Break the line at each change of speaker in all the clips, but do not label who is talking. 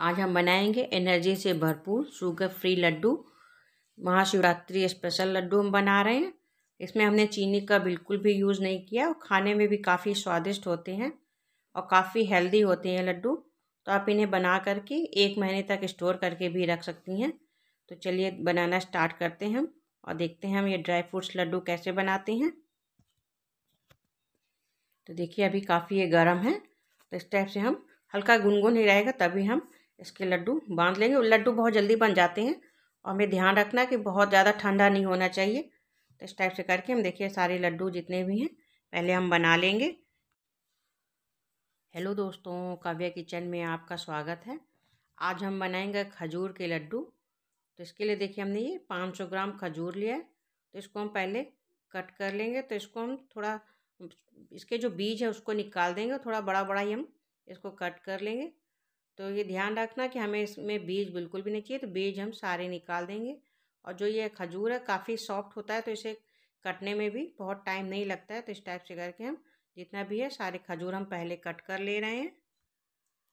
आज हम बनाएंगे एनर्जी से भरपूर sugar free laddu Mahashivratri special laddu हम बना रहे हैं इसमें हमने चीनी का बिल्कुल भी यूज़ नहीं किया और खाने में भी काफ़ी स्वादिष्ट होते हैं और काफ़ी हेल्दी होते हैं लड्डू तो आप इन्हें बना करके एक महीने तक स्टोर करके भी रख सकती हैं तो चलिए बनाना स्टार्ट करते हैं हम और देखते हैं हम ये ड्राई फ्रूट्स लड्डू कैसे बनाते हैं तो देखिए अभी काफ़ी ये गर्म है तो इस टाइप से हम हल्का गुनगुन ही रहेगा तभी हम इसके लड्डू बांध लेंगे लड्डू बहुत जल्दी बन जाते हैं और हमें ध्यान रखना कि बहुत ज़्यादा ठंडा नहीं होना चाहिए तो इस टाइप से करके हम देखिए सारे लड्डू जितने भी हैं पहले हम बना लेंगे हेलो दोस्तों काव्या किचन में आपका स्वागत है आज हम बनाएंगे खजूर के लड्डू तो इसके लिए देखिए हमने ये पाँच सौ ग्राम खजूर लिया है तो इसको हम पहले कट कर लेंगे तो इसको हम थोड़ा इसके जो बीज है उसको निकाल देंगे थोड़ा बड़ा बड़ा ही हम इसको कट कर लेंगे तो ये ध्यान रखना कि हमें इसमें बीज बिल्कुल भी नहीं चाहिए तो बीज हम सारे निकाल देंगे और जो ये खजूर है काफ़ी सॉफ्ट होता है तो इसे कटने में भी बहुत टाइम नहीं लगता है तो इस टाइप से करके हम जितना भी है सारे खजूर हम पहले कट कर ले रहे हैं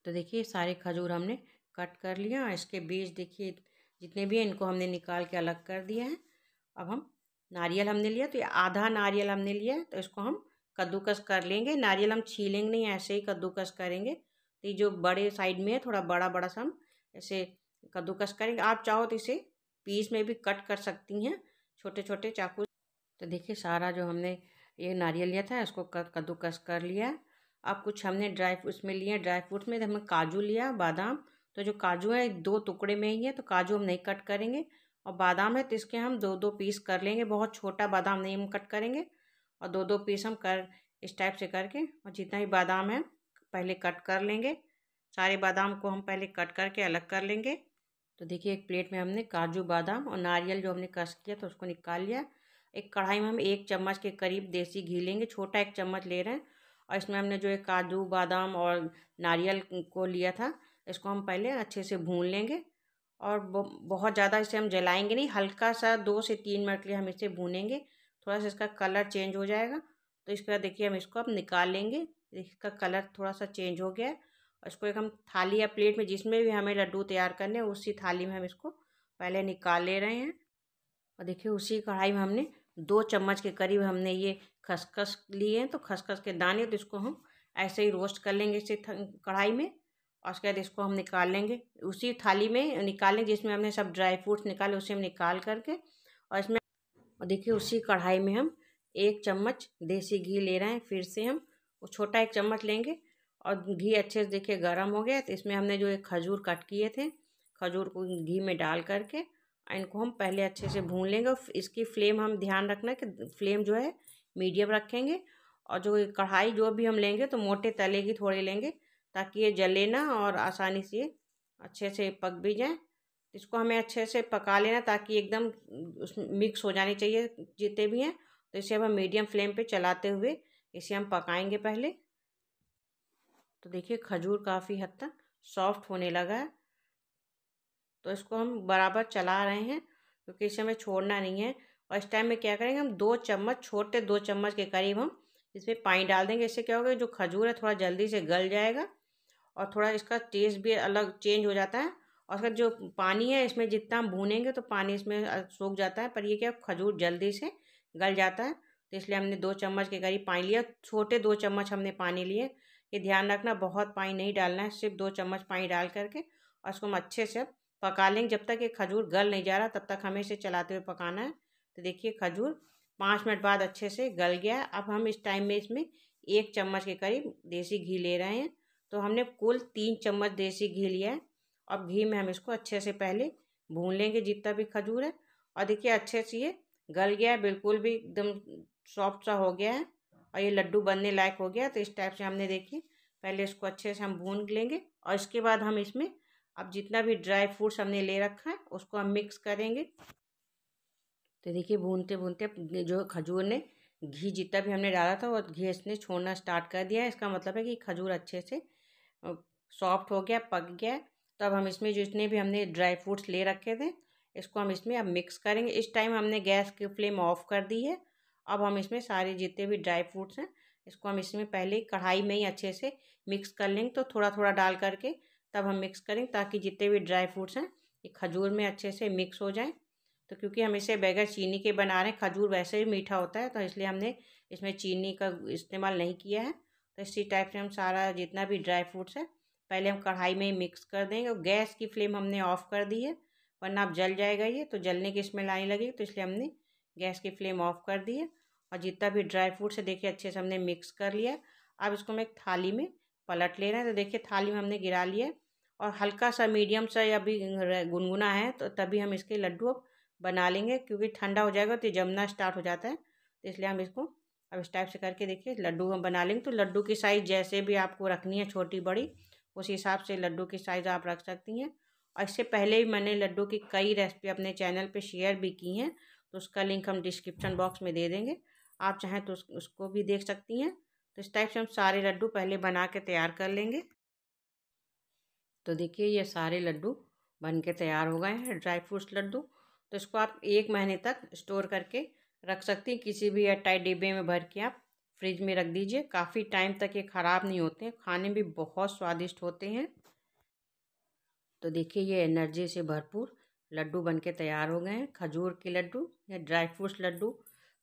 तो देखिए सारे खजूर हमने कट कर लिया और इसके बीज देखिए जितने भी हैं इनको हमने निकाल के अलग कर दिया है अब हम नारियल हमने लिया तो ये आधा नारियल हमने लिया तो इसको हम कद्दूकस कर लेंगे नारियल हम छीलेंगे नहीं ऐसे ही कद्दूकस करेंगे तो ये जो बड़े साइड में है थोड़ा बड़ा बड़ा सा हम ऐसे कद्दूकस करेंगे आप चाहो तो इसे पीस में भी कट कर सकती हैं छोटे छोटे चाकू तो देखिए सारा जो हमने ये नारियल लिया था इसको कद्दूकस कर लिया अब कुछ हमने ड्राई फ्रूट्स में लिए ड्राई फ्रूट्स में तो हमने काजू लिया बादाम तो जो काजू है दो टुकड़े में ही है तो काजू हम नहीं कट करेंगे और बादाम है तो इसके हम दो दो पीस कर लेंगे बहुत छोटा बादाम नहीं हम कट करेंगे और दो दो पीस हम कर इस टाइप से करके और जितना भी बादाम है पहले कट कर लेंगे सारे बादाम को हम पहले कट करके अलग कर लेंगे तो देखिए एक प्लेट में हमने काजू बादाम और नारियल जो हमने कस किया तो उसको निकाल लिया एक कढ़ाई में हम एक चम्मच के करीब देसी घी लेंगे छोटा एक चम्मच ले रहे हैं और इसमें हमने जो एक काजू बादाम और नारियल को लिया था इसको हम पहले अच्छे से भून लेंगे और बहुत ज़्यादा इसे हम जलाएंगे नहीं हल्का सा दो से तीन मिनट लिए हम इसे भूनेंगे थोड़ा सा इसका कलर चेंज हो जाएगा तो इसके बाद देखिए हम इसको अब निकाल लेंगे इसका कलर थोड़ा सा चेंज हो गया है और इसको एक हम थाली या प्लेट में जिसमें भी हमें लड्डू तैयार करने हैं उसी थाली में हम इसको पहले निकाल ले रहे हैं और देखिए उसी कढ़ाई में हमने दो चम्मच के करीब हमने ये खसखस लिए हैं तो खसखस के दाने तो इसको हम ऐसे ही रोस्ट कर लेंगे इसी कढ़ाई में और उसके बाद इसको हम निकाल लेंगे उसी थाली में निकालेंगे जिसमें हमने सब ड्राई फ्रूट्स निकाले उसे हम निकाल करके और इसमें और देखिए उसी कढ़ाई में हम एक चम्मच देसी घी ले रहे हैं फिर से हम वो छोटा एक चम्मच लेंगे और घी अच्छे से देखिए गर्म हो गया तो इसमें हमने जो एक खजूर कट किए थे खजूर को घी में डाल करके इनको हम पहले अच्छे से भून लेंगे इसकी फ्लेम हम ध्यान रखना कि फ्लेम जो है मीडियम रखेंगे और जो कढ़ाई जो भी हम लेंगे तो मोटे तले की थोड़ी लेंगे ताकि ये जले ना और आसानी से अच्छे से पक भी जाए इसको हमें अच्छे से पका लेना ताकि एकदम उसमें मिक्स हो जानी चाहिए जितने भी हैं तो इसे अब हम मीडियम फ्लेम पे चलाते हुए इसे हम पकाएंगे पहले तो देखिए खजूर काफ़ी हद तक सॉफ्ट होने लगा है तो इसको हम बराबर चला रहे हैं क्योंकि इसे हमें छोड़ना नहीं है और इस टाइम में क्या करेंगे हम दो चम्मच छोटे दो चम्मच के करीब हम इसमें पानी डाल देंगे इससे क्या होगा जो खजूर है थोड़ा जल्दी से गल जाएगा और थोड़ा इसका टेस्ट भी अलग चेंज हो जाता है और उसका जो पानी है इसमें जितना हम भूनेंगे तो पानी इसमें सूख जाता है पर ये क्या खजूर जल्दी से गल जाता है तो इसलिए हमने दो चम्मच के करीब पानी लिया छोटे दो चम्मच हमने पानी लिए ये ध्यान रखना बहुत पानी नहीं डालना है सिर्फ दो चम्मच पानी डाल करके और इसको हम अच्छे से पका लेंगे जब तक ये खजूर गल नहीं जा रहा तब तक हमें इसे चलाते हुए पकाना है तो देखिए खजूर पाँच मिनट बाद अच्छे से गल गया अब हम इस टाइम में इसमें एक चम्मच के करीब देसी घी ले रहे हैं तो हमने कुल तीन चम्मच देसी घी लिया है अब घी में हम इसको अच्छे से पहले भून लेंगे जितना भी खजूर है और देखिए अच्छे से ये गल गया है बिल्कुल भी एकदम सॉफ्ट सा हो गया है और ये लड्डू बनने लायक हो गया तो इस टाइप से हमने देखिए पहले इसको अच्छे से हम भून लेंगे और इसके बाद हम इसमें अब जितना भी ड्राई फ्रूट्स हमने ले रखा है उसको हम मिक्स करेंगे तो देखिए भूनते भूनते जो खजूर ने घी जितना भी हमने डाला था वो घी इसने छोड़ना स्टार्ट कर दिया है इसका मतलब है कि खजूर अच्छे से सॉफ्ट हो गया पक गया तो अब हम इसमें जितने भी हमने ड्राई फ्रूट्स ले रखे थे इसको हम इसमें अब मिक्स करेंगे इस टाइम हमने गैस की फ्लेम ऑफ कर दी है अब हम इसमें सारे जितने भी ड्राई फ्रूट्स हैं इसको हम इसमें पहले कढ़ाई में ही अच्छे से मिक्स कर लेंगे तो थोड़ा थोड़ा डाल करके तब हम मिक्स करेंगे ताकि जितने भी ड्राई फ्रूट्स हैं ये खजूर में अच्छे से मिक्स हो जाएँ तो क्योंकि हम इसे बगैर चीनी के बना रहे हैं खजूर वैसे ही मीठा होता है तो इसलिए हमने इसमें चीनी का इस्तेमाल नहीं किया है तो इसी टाइप से हम सारा जितना भी ड्राई फ्रूट्स है पहले हम कढ़ाई में मिक्स कर देंगे और गैस की फ्लेम हमने ऑफ़ कर दी है वरना आप जल जाएगा ये तो जलने की इसमें लाइन लगेगी तो इसलिए हमने गैस की फ्लेम ऑफ कर दिए और जितना भी ड्राई फ्रूट है देखिए अच्छे से हमने मिक्स कर लिया अब इसको हम एक थाली में पलट ले रहे हैं तो देखिए थाली में हमने गिरा लिया और हल्का सा मीडियम सा अभी गुनगुना है तो तभी हम इसके लड्डू अब बना लेंगे क्योंकि ठंडा हो जाएगा तो जमना स्टार्ट हो जाता है तो इसलिए हम इसको अब इस टाइप से करके देखिए लड्डू हम बना लेंगे तो लड्डू की साइज़ जैसे भी आपको रखनी है छोटी बड़ी उस हिसाब से लड्डू की साइज़ आप रख सकती हैं और इससे पहले भी मैंने लड्डू की कई रेसिपी अपने चैनल पर शेयर भी की हैं तो उसका लिंक हम डिस्क्रिप्शन बॉक्स में दे देंगे आप चाहें तो उसको भी देख सकती हैं तो इस टाइप से हम सारे लड्डू पहले बना के तैयार कर लेंगे तो देखिए ये सारे लड्डू बन के तैयार हो गए हैं ड्राई फ्रूट्स लड्डू तो इसको आप एक महीने तक स्टोर करके रख सकती हैं किसी भी एयरटाइट डिब्बे में भर के आप फ्रिज में रख दीजिए काफ़ी टाइम तक ये ख़राब नहीं होते हैं खाने में भी बहुत स्वादिष्ट होते हैं तो देखिए ये एनर्जी से भरपूर लड्डू बनके तैयार हो गए हैं खजूर के लड्डू या ड्राई फ्रूट्स लड्डू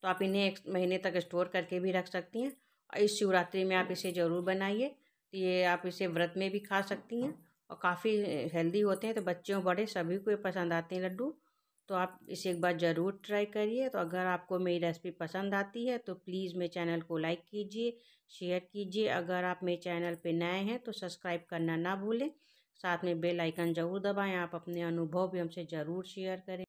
तो आप इन्हें एक महीने तक स्टोर करके भी रख सकती हैं और इस शिवरात्रि में आप इसे ज़रूर बनाइए तो ये आप इसे व्रत में भी खा सकती हैं और काफ़ी हेल्दी होते हैं तो बच्चों बड़े सभी को पसंद आते हैं लड्डू तो आप इसे एक बार ज़रूर ट्राई करिए तो अगर आपको मेरी रेसिपी पसंद आती है तो प्लीज़ मेरे चैनल को लाइक कीजिए शेयर कीजिए अगर आप मेरे चैनल पर नए हैं तो सब्सक्राइब करना ना भूलें साथ में बेल आइकन ज़रूर दबाएं आप अपने अनुभव भी हमसे ज़रूर शेयर करें